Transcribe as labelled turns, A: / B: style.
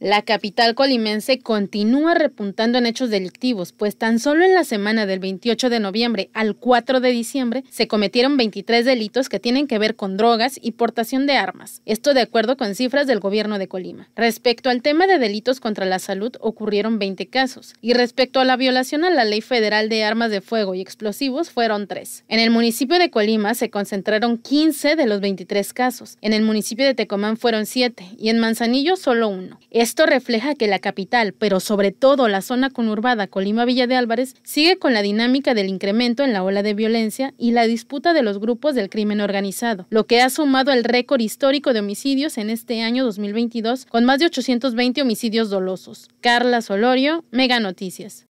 A: La capital colimense continúa repuntando en hechos delictivos, pues tan solo en la semana del 28 de noviembre al 4 de diciembre se cometieron 23 delitos que tienen que ver con drogas y portación de armas, esto de acuerdo con cifras del gobierno de Colima. Respecto al tema de delitos contra la salud ocurrieron 20 casos y respecto a la violación a la Ley Federal de Armas de Fuego y Explosivos fueron 3. En el municipio de Colima se concentraron 15 de los 23 casos, en el municipio de Tecomán fueron 7 y en Manzanillo solo uno. Esto refleja que la capital, pero sobre todo la zona conurbada Colima-Villa de Álvarez, sigue con la dinámica del incremento en la ola de violencia y la disputa de los grupos del crimen organizado, lo que ha sumado el récord histórico de homicidios en este año 2022 con más de 820 homicidios dolosos. Carla Solorio, Mega Noticias.